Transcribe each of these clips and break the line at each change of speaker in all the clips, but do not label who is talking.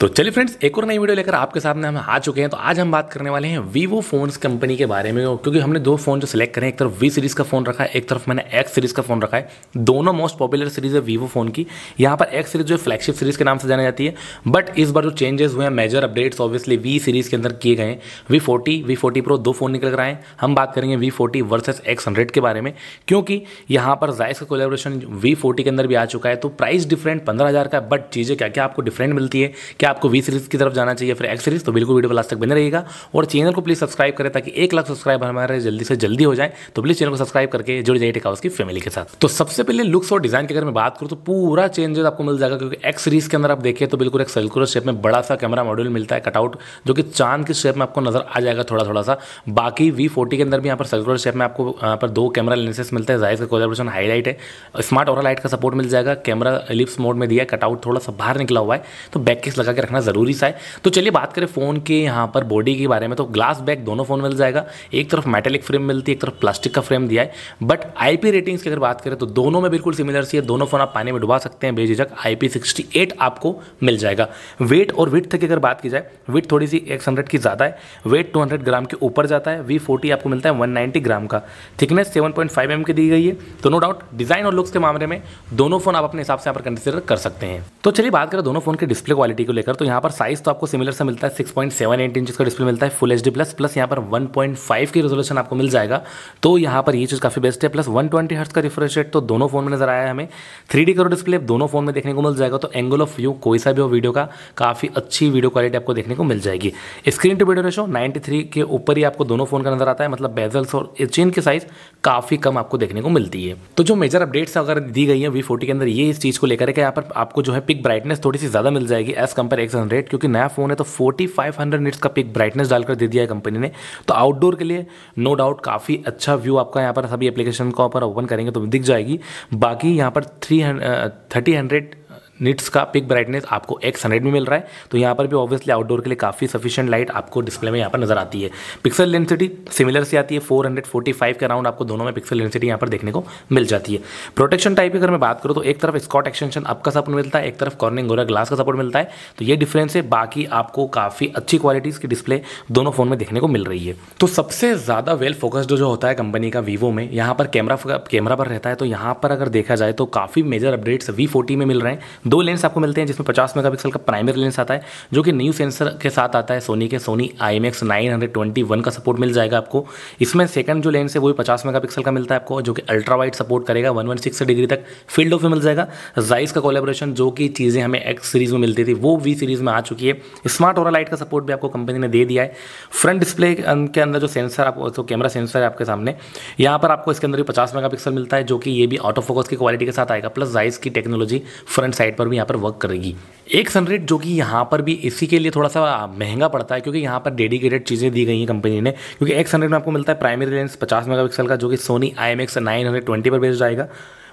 तो चलिए फ्रेंड्स एक और नई वीडियो लेकर आपके सामने हम आ चुके हैं तो आज हम बात करने वाले हैं वीवो फोन्स कंपनी के बारे में क्योंकि हमने दो फोन जो सिलेक्ट करें एक तरफ वी सीरीज़ का फ़ोन रखा है एक तरफ मैंने एक्स सीरीज़ का फ़ोन रखा है दोनों मोस्ट पॉपुलर सीरीज़ है वीवो फ़ोन की यहाँ पर एक्स सीरीज़ जो फ्लैगशिप सीरीज़ के नाम से जानी जाती है बट इस बार जो चेंजेस हुए हैं major updates obviously V series के अंदर किए गए हैं V forty V forty pro दो फ़ोन निकल कर आए हम बात करेंगे V forty versus X hundred के बारे में क्योंकि यहाँ पर जायस का कोलेबोरेशन वी फोर्टी के अंदर भी आ चुका है तो प्राइस डिफरेंट पंद्रह हज़ार का बट चीज़ें क्या क्या आपको डिफरेंट मिलती है क्या आपको वी सीरीज़ की तरफ जाना चाहिए फिर एक्स सीरीज़ तो बिल्कुल वीडियो लास्ट तक बने रहेगा और चैनल को प्लीज़ सब्सक्राइब करें ताकि एक लाख सब्सक्राइब हमारे जल्दी से जल्दी हो जाए तो प्लीज़ चैनल को सब्सक्राइब करके जुड़ जाइए टिकाउस की फैमिली के साथ तो सबसे पहले लुक्स और डिज़ाइन की अगर मैं बात करूँ तो पूरा चेंजेस आपको मिल जाएगा क्योंकि एक्स सीरीज़ के अंदर आप देखिए तो बिल्कुल एक सर्कुलर शेप में बड़ा सा कैमरा मॉड्यूल मिलता है कटआउट जो कि चांद की शेप में आपको नजर आ जाएगा थोड़ा थोड़ा सा बाकी वी फोर्टी के अंदर भी यहाँ पर सर्कुलर शेप में आपको यहाँ पर दो कैमरा लेंसेस मिलते हैं जाहिर का कोलेब्रेशन हाईलाइट है स्मार्ट और लाइट का सपोर्ट मिल जाएगा कैमरा लिप्स मोड में दिया कटआउट थोड़ा सा बाहर निकला हुआ है तो बैक किस लगा के रखना ज़रूरी सा है तो चलिए बात करें फ़ोन के यहाँ पर बॉडी के बारे में तो ग्लास बैक दोनों फ़ोन मिल जाएगा एक तरफ मेटेलिक फ्रेम मिलती है एक तरफ प्लास्टिक का फ्रेम दिया है बट आई रेटिंग्स की अगर बात करें तो दोनों में बिल्कुल सिमिलर सी है दोनों फ़ोन आप पानी में डुबा सकते हैं बेझिझक आई आपको मिल जाएगा वेट और विथ की अगर बात की जाए वेट थोड़ी सी एक्स की ज़्यादा है वेट टू ग्राम के ऊपर जाता है वी आपको मिलता है वन ग्राम का थिकनेस सेवन पॉइंट की दी गई है तो नो डाउट डिज़ाइन और लुक्स के मामले में दोनों फ़ोन आप अपने हिसाब से यहाँ पर कंसिडर कर सकते हैं तो चलिए बात करें दोनों फ़ोन के डिस्प्ले क्वालिटी को लेकर लेकर तो यहाँ पर साइज तो आपको सिमिलर से मिलता है 6.78 पॉइंट सेवन एट इंच का डिस्प्ले मिलता है full H D plus plus यहाँ पर 1.5 पॉइंट फाइव की रेजोल्यूशन आपको मिल जाएगा तो यहाँ पर ये चीज़ काफ़ी बेस्ट है प्लस 120 ट्वेंटी का रिफ्रेश रेट तो दोनों फोन में नजर आया है हमें थ्री डी करो डिस्प्ले दोनों फोन में देखने को मिल जाएगा तो एंगल ऑफ व्यू कोई सा भी हो वीडियो का काफ़ी अच्छी वीडियो क्वालिटी आपको देखने को मिल जाएगी स्क्रीन टू वीडियो रेशो 93 के ऊपर ही आपको दोनों फोन का नजर आता है मतलब बेजल्स और चेन की साइज काफ़ी कम आपको देखने को मिलती है तो जो मेजर अपडेट्स अगर दी गई है वी फोर्टी के अंदर ये इस चीज़ को लेकर है यहाँ पर आपको जो है पिक ब्राइटनेस थोड़ी सी ज़्यादा मिल जाएगी एज कंपेयर पर एक्स हंड्रेड क्योंकि नया फ़ोन है तो फोर्टी फाइव हंड्रेड निट्स का पिक ब्राइटनेस डालकर दे दिया है कंपनी ने तो आउटडोर के लिए नो डाउट काफ़ी अच्छा व्यू आपका यहाँ पर सभी एप्लीकेशन को ओपन करेंगे तो दिख जाएगी बाकी यहाँ पर थ्री थर्टी हंड्रेड निट्स का पिक ब्राइटनेस आपको एक्स हंड्रेड में मिल रहा है तो यहाँ पर भी ऑब्वियसली आउटडोर के लिए काफ़ी सफिशिएंट लाइट आपको डिस्प्ले में यहाँ पर नजर आती है पिक्सल डेंसिटी सिमिलर से आती है 445 के अराउंड आपको दोनों में पिक्सल डेंसिटी यहाँ पर देखने को मिल जाती है प्रोटेक्शन टाइप की अगर मैं बात करूँ तो एक तरफ स्कॉट एक्सटेंशन आपका सपोर्ट मिलता है एक तरफ कॉर्निंग गोरा ग्लास का सपोर्ट मिलता है तो ये डिफरेंस है बाकी आपको काफ़ी अच्छी क्वालिटीज़ की डिस्प्ले दोनों फ़ोन में देखने को मिल रही है तो सबसे ज़्यादा वेल फोकस्ड जो होता है कंपनी का वीवो में यहाँ पर कैमरा कैमरा पर रहता है तो यहाँ पर अगर देखा जाए तो काफ़ी मेजर अपडेट्स वी में मिल रहे हैं दो लेंस आपको मिलते हैं जिसमें 50 मेगापिक्सल का प्राइमरी लेंस आता है जो कि न्यू सेंसर के साथ आता है सोनी के सोनी आई एम का सपोर्ट मिल जाएगा आपको इसमें सेकंड जो लेंस है वो भी पचास मेगापिक्सल का मिलता है आपको जो कि अल्ट्रा वाइड सपोर्ट करेगा 116 डिग्री तक फील्ड ऑफ में मिल जाएगा जाइस का कोलेब्रेशन जो कि चीज़ें हमें एक्स सीरीज़ में मिलती थी वो वी सीरीज़ में आ चुकी है स्मार्ट और लाइट का सपोर्ट भी आपको कंपनी ने दे दिया है फ्रंट अं, डिस्प्ले के अंदर जो सेंसर आपको तो कैमरा सेंसर है आपके सामने यहाँ पर आपको इसके अंदर भी पचास मेगा मिलता है जो कि ये भी ऑटो फोकस की क्वालिटी के साथ आएगा प्लस जाइस की टेक्नोलॉजी फ्रंट साइड साइड पर भी यहाँ पर वर्क करेगी एक सनरेट जो कि यहाँ पर भी इसी के लिए थोड़ा सा महंगा पड़ता है क्योंकि यहाँ पर डेडिकेटेड चीज़ें दी गई हैं कंपनी ने क्योंकि एक सनरेट में आपको मिलता है प्राइमरी लेंस पचास मेगापिक्सल का जो कि Sony I M X nine hundred twenty पर भेज जाएगा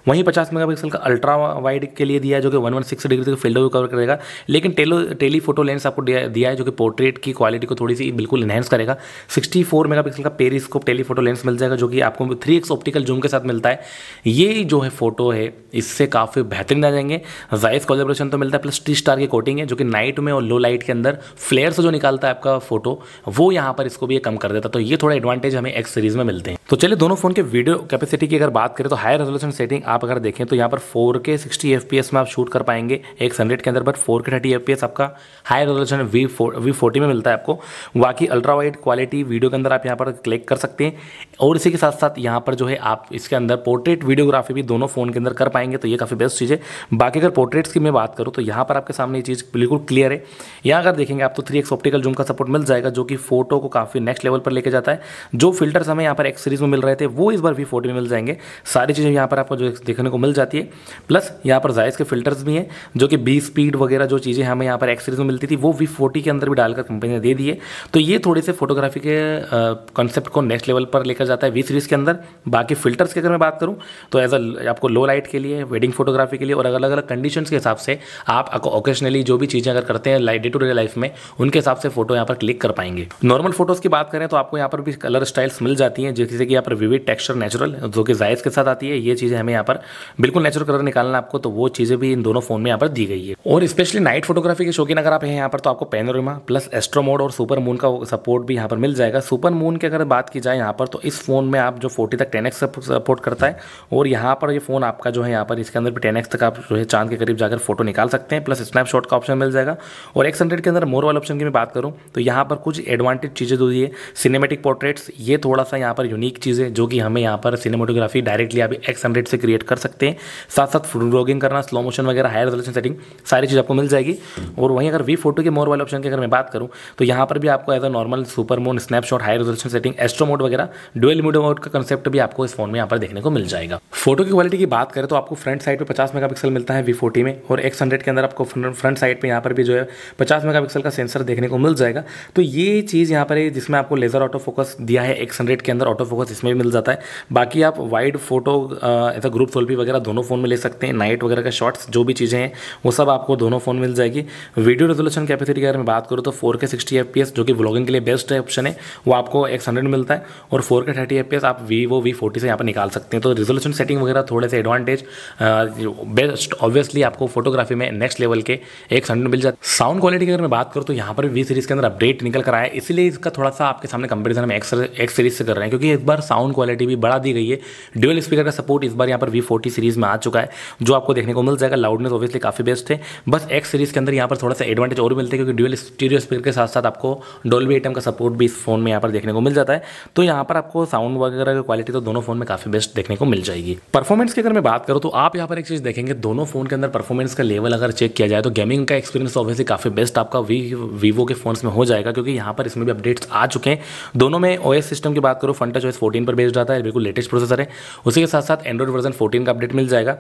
वहीं पचास मेगापिक्सल का अल्ट्रा वाइड के लिए दिया है जो कि वन वन सिक्स डिग्री तक फील्ड कवर करेगा लेकिन टेलो टेलीफोटो लेंस आपको दिया है जो कि पोर्ट्रेट की क्वालिटी को थोड़ी सी बिल्कुल इन्हेंस करेगा सिक्सटी फोर मेगापिक्सल का पेरिस्कोप टेलीफोटो लेंस मिल जाएगा जो कि आपको थ्री एक्स ऑप्टिकल जूम के साथ मिलता है ये जो है फोटो है इससे काफ़ी बेहतरीन आ जाएंगे जायज़ कॉलेब्रेशन तो मिलता है प्लस टी स्टार की कोटिंग है जो कि नाइट में और लो लाइट के अंदर फ्लेयर से जो निकालता है आपका फोटो वो यहाँ पर इसको भी कम कर देता तो ये थोड़ा एडवांटेज हमें एक्स सीरीज़ में मिलते हैं तो चलिए दोनों फोन के वीडियो कैपेसिटी की अगर बात करें तो हाई रेजोल्यूशन सेटिंग आप अगर देखें तो यहाँ पर फोर के सिक्सटी एफ पी एस में आप शूट कर पाएंगे एक हंड्रेड के अंदर but four K thirty F P S आपका हाई रेजोल्यूशन वी फो वी फोर्टी में मिलता है आपको बाकी अल्ट्रा वाइड क्वालिटी वीडियो के अंदर आप यहाँ पर क्लिक कर सकते हैं और इसी के साथ साथ यहाँ पर जो है आप इसके अंदर पोर्ट्रेट वीडियोग्राफी भी दोनों फ़ोन के अंदर कर पाएंगे तो ये काफ़ी बेस्ट चीज़ है बाकी अगर पोर्ट्रेट्स की मैं बात करूँ तो यहाँ पर आपके सामने ये चीज़ बिल्कुल क्लियर है यहाँ अगर देखेंगे आप तो थ्री एक्स ऑप्टिकल जूम का सपोर्ट मिल जाएगा जो कि फोटो को काफ़ी नेक्स्ट लेवल पर लेके जाता है जो फिल्टर्स हमें यहाँ पर एक्स सीरीज़ में मिल रहे थे वो इस बार वी फोर्टी में मिल जाएंगे सारी चीज़ें यहाँ पर आपको जो देखने को मिल जाती है प्लस यहाँ पर जायज़ के फिल्टर्स भी हैं जो कि बी स्पीड वगैरह जो चीज़ें हमें यहाँ पर एक्सरीज में मिलती थी वो वी फोर्टी के अंदर भी डालकर कंपनी ने दे दी है तो ये थोड़े से फोटोग्राफी के कॉन्सेप्ट को नेक्स्ट लेवल पर लेकर जाता है वी सीरीज़ के अंदर बाकी फिल्टर्स की अगर मैं बात करूँ तो एज अ आपको लो लाइट के लिए वेडिंग फोटोग्राफी के लिए और अलग अलग कंडीशन के हिसाब से आप ओकेजनली जो भी चीज़ें अगर करते हैं डे टू डे लाइफ में उनके हिसाब से फोटो यहाँ पर क्लिक कर पाएंगे नॉर्मल फोटोज़ की बात करें तो आपको यहाँ पर भी कलर स्टाइल्स मिल जाती हैं जैसे कि यहाँ पर विविड टेक्स्चर नेचुरल जो कि जायज़ के साथ आती है ये चीज़ें हमें यहाँ पर पर बिल्कुल नेचुरल कलर निकालना आपको तो वो चीज़ें भी इन दोनों फोन में यहाँ पर दी गई है और स्पेशली नाइट फोटोग्राफी के शौकीन अगर आप हैं यहाँ पर तो आपको पेनोरिमा प्लस एस्ट्रो मोड और सुपर मून का सपोर्ट भी यहाँ पर मिल जाएगा सुपर मून की अगर बात की जाए यहाँ पर तो इस फोन में आप जो फोर्टी तक टेन सपोर्ट करता है और यहाँ पर ये फोन आपका जो है यहाँ पर इसके अंदर भी टेन तक आप जो है चांद के करीब जाकर फोटो निकाल सकते हैं प्लस स्नैपशॉट का ऑप्शन मिल जाएगा और एक्स के अंदर मोर वाले ऑप्शन की मैं बात करूँ तो यहाँ पर कुछ एडवांटेज चीज़ें दो दिए सिनेमेटिक पोर्ट्रेट्स ये थोड़ा सा यहाँ पर यूनिक चीज़ है जो कि हमें यहाँ पर सिनेमाटोग्राफी डायरेक्टली अभी एक्स से क्रिएट क्रिएट कर सकते हैं साथ साथ ब्लॉगिंग करना स्लो मोशन वगैरह हायर रेजोल्यूशन सेटिंग सारी चीज़ आपको मिल जाएगी और वहीं अगर वी फोटो के मोर वाले ऑप्शन की अगर मैं बात करूँ तो यहाँ पर भी आपको as a normal super mode snapshot high resolution setting astro mode वगैरह डुअल मोड मोड का कंसेप्ट भी आपको इस फोन में यहाँ पर देखने को मिल जाएगा फोटो की क्वालिटी की बात करें तो आपको फ्रंट साइड पर पचास मेगा मिलता है वी फोर्टी में और एक्स हंड्रेड के अंदर आपको फ्रंट साइड पर यहाँ पर भी जो है पचास मेगापिक्सल का सेंसर देखने को मिल जाएगा तो ये चीज़ यहाँ पर है जिसमें आपको लेजर ऑटो फोकस दिया है एक्स हंड्रेड के अंदर ऑटो फोकस इसमें भी मिल जाता है बाकी आप वाइड फोटो ऐसा ग्रुप सेल्फी वगैरह दोनों फ़ोन में ले सकते हैं नाइट वगैरह का शॉट्स जो भी चीज़ें हैं वो सब आपको दोनों फ़ोन मिल जाएगी वीडियो रेजोल्यूशन कैपेसिटी की अगर मैं बात करूँ तो फोर के सिक्सटी एफ जो कि ब्लॉगिंग के लिए बेस्ट है ऑप्शन है वो आपको एक्स हंड्रेड मिलता है और फोर के थर्टी एफ आप वी वो वी फोर्टी से यहाँ पर निकाल सकते हैं तो रिजोल्यूशन सेटिंग वगैरह थोड़े से एडवांटेज बेस्ट ऑब्वियसली आपको फोटोग्राफी में नेक्स्ट लेवल के एक हंड्रेड मिल जाता साउंड क्वालिटी की अगर मैं बात करूँ तो यहाँ पर वी सीरीज़ के अंदर अपडेट निकल कर आया इसलिए इसका थोड़ा सा आपके सामने कंपेरिजन हम एक्स सीरीज से कर रहे हैं क्योंकि इस बार साउंड क्वालिटी भी बढ़ा दी गई है ड्यूल स्पीकर का सपोर्ट इस बार यहाँ पर वी फोर्टी सीरीज़ में आ चुका है जो आपको देखने को मिल जाएगा लाउडनेस ऑब्वियसली काफ़ी बेस्ट है बस एक्स सीरीज़ के अंदर यहाँ पर थोड़ा सा एडवांटेज और मिलते हैं क्योंकि ड्यूल स्टीरियो स्पीकर के साथ साथ आपको डोल्बी एटम का सपोर्ट भी इस फोन में यहाँ पर देखने को मिल जाता है तो यहाँ पर आपको साउंड वगैरह की क्वालिटी तो दोनों फोन में काफ़ी बेस्ट देखने को मिल जाएगी परफॉर्मेंस की अगर मैं बात करूँ तो आप यहाँ पर एक चीज़ देखेंगे दोनों फोन के अंदर परफॉर्मेंस का लेवल अगर चेक किया जाए तो गेमिंग का एक्सपीरियंस ऑब्वियसली काफ़ी बेस्ट आपका वीवो के फोन में हो जाएगा क्योंकि यहाँ पर इसमें भी अपडेट्स आ चुके हैं दोनों में ओएस सिस्टम की बात करो फंटा चॉइस 14 पर बेस्ड आता है बिल्कुल लेटेस्ट प्रोसेसर है उसी के साथ साथ एंड्रॉइड वर्जन फोर्टीन का अपडेट मिल जाएगा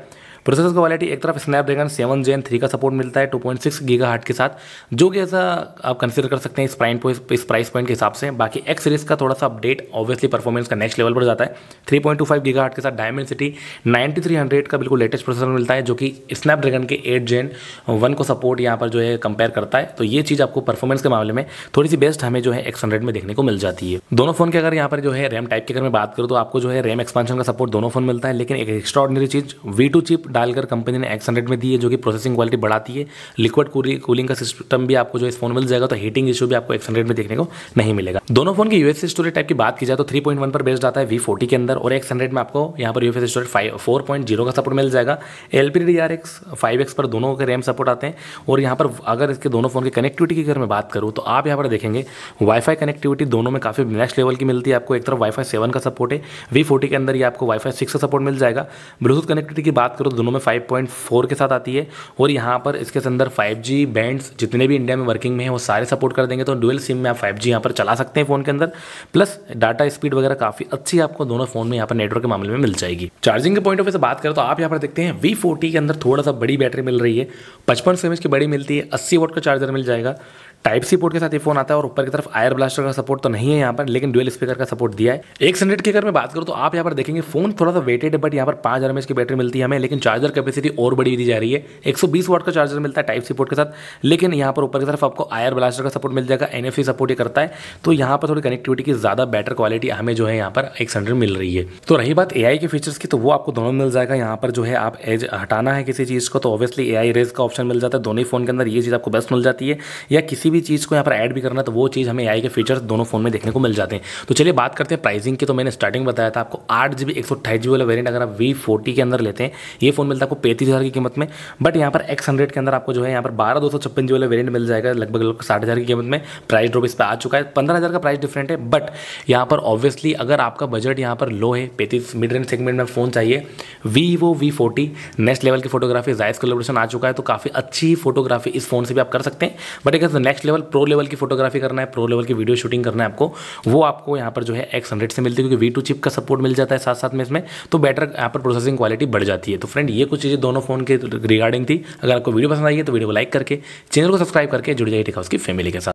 प्रोसेसर की क्वालिटी एक तरफ स्नैपड्रैगन सेवन जेन थ्री का सपोर्ट मिलता है two point six giga hertz के साथ जो कि ऐसा आप कंसिडर कर सकते हैं इस प्राइन इस प्राइस पॉइंट के हिसाब से बाकी एक्स सीरीज का थोड़ा सा अपडेट ऑब्वियसली परफॉर्मेंस का नेक्स्ट लेवल पर जाता है three point two five giga hertz के साथ Dimensity ninety three hundred का बिल्कुल लेटेस्ट प्रोसेसर मिलता है जो कि स्नैपड्रैगन के एट जेन वन को सपोर्ट यहाँ पर जो है कंपेयर करता है तो ये चीज़ आपको परफॉर्मेंस के मामले में थोड़ी सी बेस्ट हमें जो है एक्स हंड्रेड में देखने को मिल जाती है दोनों फोन के अगर यहाँ पर जो है रैम टाइप की अगर मैं बात करूँ तो आपको जो है रैम एक्सपेंशन का सपोर्ट दोनों फोन मिलता है लेकिन एक एक्स्ट्रा चीज़ वी टू चिप डालकर कंपनी ने एक्स हंड्रेड में दी है जो कि प्रोसेसिंग क्वालिटी बढ़ाती है लिक्विड कूलिंग का सिस्टम भी आपको जो इस फोन मिल जाएगा तो हीटिंग इशू भी आपको एक्स हंड्रेड में देखने को नहीं मिलेगा दोनों फोन की यूएस स्टोरेज टाइप की बात की जाए तो थ्री पॉइंट वन पर बेस्ड आता है वी फोर्टी के अंदर और एक्स हंड्रेड में आपको यहाँ पर UFS storage five four point zero का सपोर्ट मिल जाएगा L P D R X five X पर दोनों के रैम सपोर्ट आते हैं और यहाँ पर अगर इसके दोनों फोन की कनेक्टिविटी की अगर मैं बात करूँ तो आप यहाँ पर देखेंगे वाईफाई कनेक्टिविटी दोनों में काफ़ी नेक्स्ट लेवल की मिलती है आपको एक तरफ वाईफाई सेवन का सपोर्ट है वी फोर्टी के अंदर ही आपको वाईफाई सिक्स का सपोर्ट मिल जाएगा ब्लूटूथ कनेक्टिविटी की बात करो तो दोनों में 5.4 के साथ आती है और यहाँ पर इसके अंदर 5G बैंड्स जितने भी इंडिया में वर्किंग में है वो सारे सपोर्ट कर देंगे तो डुअल सिम में आप 5G यहाँ पर चला सकते हैं फ़ोन के अंदर प्लस डाटा स्पीड वगैरह काफ़ी अच्छी आपको दोनों फ़ोन में यहाँ पर नेटवर्क के मामले में मिल जाएगी चार्जिंग के पॉइंट ऑफ व्यू से बात करें तो आप यहाँ पर देखते हैं वी के अंदर थोड़ा सा बड़ी बैटरी मिल रही है पचपन सेम की बड़ी मिलती है अस्सी वोट का चार्जर मिल जाएगा टाइप सी पोर्ट के साथ ये फोन आता है और ऊपर की तरफ आयर ब्लास्टर का सपोर्ट तो नहीं है यहाँ पर लेकिन डुअल स्पीकर का सपोर्ट दिया है एक हंड्रेड की अगर मैं बात करूँ तो आप यहाँ पर देखेंगे फोन थोड़ा सा वेटेड है बट यहाँ पर पांच हज़ार की बैटरी मिलती है हमें लेकिन चार्जर कैपेसिटी और बड़ी दी जा रही है एक वाट का चार्जर मिलता है टाइप सी पोर्ट के साथ लेकिन यहाँ पर ऊपर की तरफ आपको आयर ब्लास्टर का सपोर्ट मिल जाएगा एन सपोर्ट ये करता है तो यहाँ पर थोड़ी कनेक्टिविटी की ज़्यादा बेटर क्वालिटी हमें जो है यहाँ पर एक मिल रही है तो रही बात ए के फीचर्स की तो वो आपको दोनों मिल जाएगा यहाँ पर जो है आप एज हटाना है किसी चीज़ को तो ऑब्वियसली ए रेज का ऑप्शन मिल जाता है दोनों ही फोन के अंदर ये चीज़ आपको बेस्ट मिल जाती है या किसी भी चीज़ को यहाँ पर ऐड भी करना तो वो चीज़ हमें आई के फीचर्स दोनों फोन में देखने को मिल जाते हैं तो चलिए बात करते हैं प्राइसिंग की तो मैंने स्टार्टिंग बताया था आपको आठ जी बी एक सौ अट्ठाईस जी वाला वेरियंट अगर आप वी फोर्टी के अंदर लेते हैं ये फोन मिलता है आपको पैंतीस हज़ार की कीमत में बट यहाँ पर एक्स हंड्रेड के अंदर आपको जो है यहाँ पर बारह दो सौ छप्पन जी वाला वेरियंट मिल जाएगा लगभग लगभग साठ हज़ार की कीमत में प्राइस ड्रॉप इस पर आ चुका है पंद्रह हज़ार का प्राइस डिफरेंट है बट यहाँ पर ऑब्वियसली अगर आपका बजट यहाँ पर लो है पैंतीस मिड रेंज सेगमेंट में फ़ोन चाहिए वो वी फोर्टी नेक्स्ट लेवल की फोटोग्राफी जायस कलेबोरेशन आ चुका है तो काफ़ी अच्छी फोटोग्राफी इस फोन से भी आप कर सकते हैं बट एक next next level pro level की फोटोग्राफी करना है प्रो लेवल की वीडियो शूटिंग करना है आपको वो आपको यहाँ पर जो है एक्स हंड्रेड से मिलती है क्योंकि वी टू चिप का सपोर्ट मिल जाता है साथ साथ में इसमें तो बेटर यहाँ पर प्रोसेसिंग क्वालिटी बढ़ जाती है तो फ्रेंड ये कुछ चीज़ें दोनों फोन के रिगार्डिंग थी अगर आपको वीडियो पसंद आई है तो वीडियो को लाइक करके चैनल को सब्सक्राइब करके जुड़ जाइए टेकहाउस की फैमिली के साथ